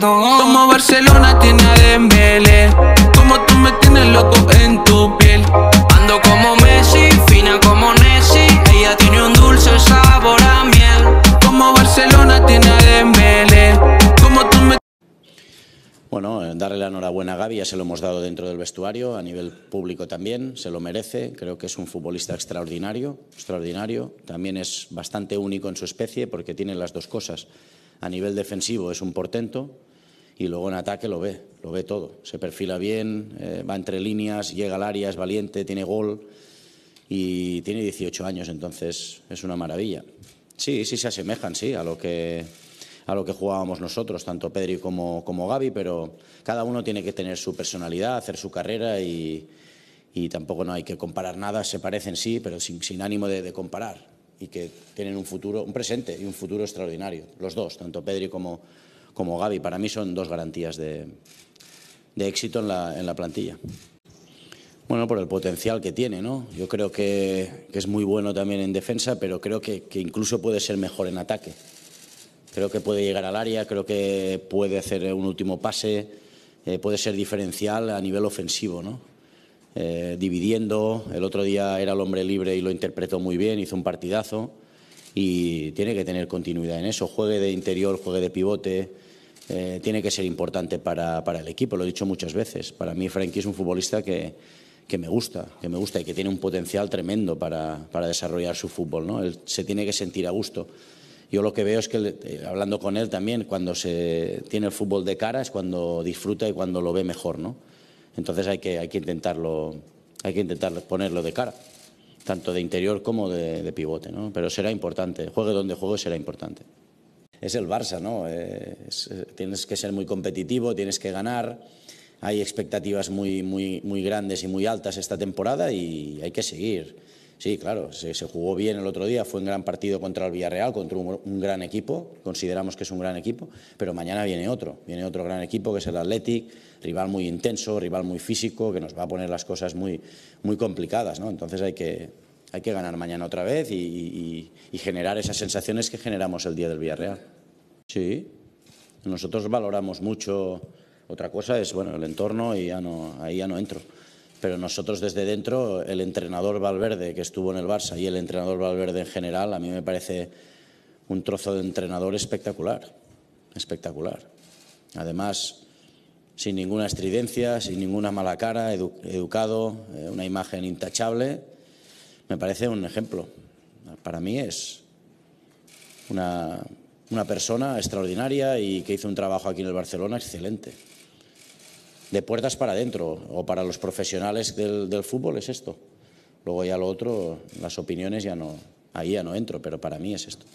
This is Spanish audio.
Como Barcelona tiene a Dembélé Como tú me tienes loco en tu piel Ando como Messi, fina como Nessie Ella tiene un dulce sabor a miel Como Barcelona tiene a Dembélé Como tú me... Bueno, eh, darle la enhorabuena a Gaby, ya se lo hemos dado dentro del vestuario, a nivel público también, se lo merece, creo que es un futbolista extraordinario, extraordinario, también es bastante único en su especie porque tiene las dos cosas. A nivel defensivo es un portento, y luego en ataque lo ve, lo ve todo. Se perfila bien, eh, va entre líneas, llega al área, es valiente, tiene gol y tiene 18 años, entonces es una maravilla. Sí, sí se asemejan, sí, a lo que a lo que jugábamos nosotros, tanto Pedri como, como Gaby, pero cada uno tiene que tener su personalidad, hacer su carrera y, tampoco no hay que comparar nada, se parecen sí, pero sin, ánimo de, de, comparar y que tienen un futuro, un presente y un futuro extraordinario, los dos, tanto Pedri como, como Gaby. Para mí son dos garantías de, éxito en la, plantilla. Bueno, por el potencial que tiene, ¿no? Yo creo que, es muy bueno también en defensa, pero creo que, incluso puede ser mejor en ataque. Creo que puede llegar al área, creo que puede hacer un último pase, eh, puede ser diferencial a nivel ofensivo, ¿no? Eh, dividiendo. El otro día era el hombre libre y lo interpretó muy bien, hizo un partidazo y tiene que tener continuidad en eso. Juegue de interior, juegue de pivote, eh, tiene que ser importante para, el equipo, lo he dicho muchas veces. Para mí Frankie es un futbolista que, me gusta, que me gusta y que tiene un potencial tremendo para, desarrollar su fútbol. ¿no? se tiene que sentir a gusto. Yo lo que veo es que, eh, hablando con él también, cuando se tiene el fútbol de cara es cuando disfruta y cuando lo ve mejor, Entonces hay que, hay que intentarlo, hay que intentar ponerlo de cara tanto de interior como de, pivote, ¿no? Pero será importante, juegue donde juegue será importante. Es el Barça, ¿no? tienes que ser muy competitivo, tienes que ganar. Hay expectativas muy, muy, muy grandes y muy altas esta temporada y hay que seguir. Sí, claro, se, jugó bien el otro día, fue un gran partido contra el Villarreal, contra un, gran equipo, consideramos que es un gran equipo, pero mañana viene otro, viene otro gran equipo que es el Athletic, rival muy intenso, rival muy físico, que nos va a poner las cosas muy, muy complicadas, ¿no? Entonces hay que, hay que ganar mañana otra vez y, generar esas sensaciones que generamos el día del Villarreal. Sí, nosotros valoramos mucho, otra cosa es, bueno, el entorno y ya no, ahí ya no entro pero nosotros desde dentro, el entrenador Valverde que estuvo en el Barça y el entrenador Valverde en general, a mí me parece un trozo de entrenador espectacular, espectacular. Además, sin ninguna estridencia, sin ninguna mala cara, educado, eh, una imagen intachable, me parece un ejemplo. Para mí es una persona extraordinaria y que hizo un trabajo aquí en el Barcelona excelente de puertas para adentro o para los profesionales del, fútbol es esto. Luego ya lo otro, las opiniones ya no, ahí ya no entro, pero para mí es esto.